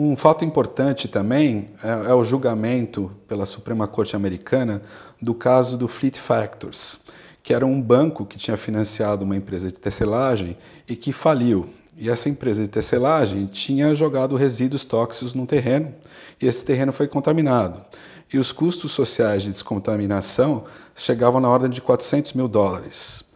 Um fato importante também é, é, o julgamento pela Suprema Corte Americana do caso do Fleet Factors, que era um banco que tinha financiado uma empresa de tecelagem e que faliu. E essa empresa de tecelagem tinha jogado resíduos tóxicos no terreno e esse terreno foi contaminado. E os custos sociais de descontaminação chegavam na ordem de 400 mil dólares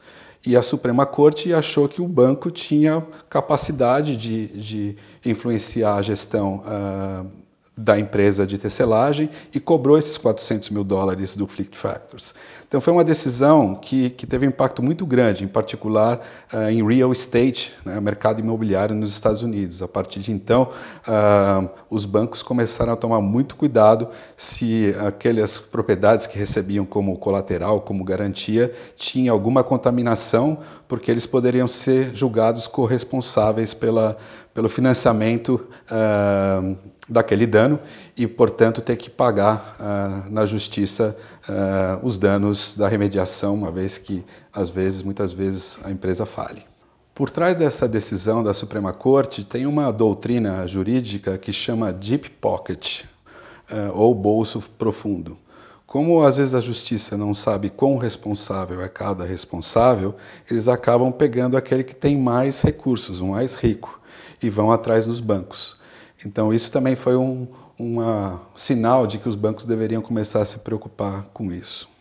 e a Suprema Corte achou que o banco tinha capacidade de, de influenciar a gestão uh, da empresa de tecelagem e cobrou esses 400 mil dólares do Flick Factors. Então foi uma decisão que, que teve um impacto muito grande, em particular uh, em real estate, né, mercado imobiliário nos Estados Unidos. A partir de então, uh, os bancos começaram a tomar muito cuidado se aquelas propriedades que recebiam como colateral, como garantia, tinha alguma contaminação, porque eles poderiam ser julgados corresponsáveis pela pelo financiamento uh, daquele dano e, portanto, ter que pagar uh, na justiça uh, os danos da remediação, uma vez que, às vezes, muitas vezes, a empresa fale. Por trás dessa decisão da Suprema Corte tem uma doutrina jurídica que chama deep pocket, ou bolso profundo. Como às vezes a justiça não sabe quão responsável é cada responsável, eles acabam pegando aquele que tem mais recursos, o mais rico, e vão atrás dos bancos. Então, isso também foi um, uma, um sinal de que os bancos deveriam começar a se preocupar com isso.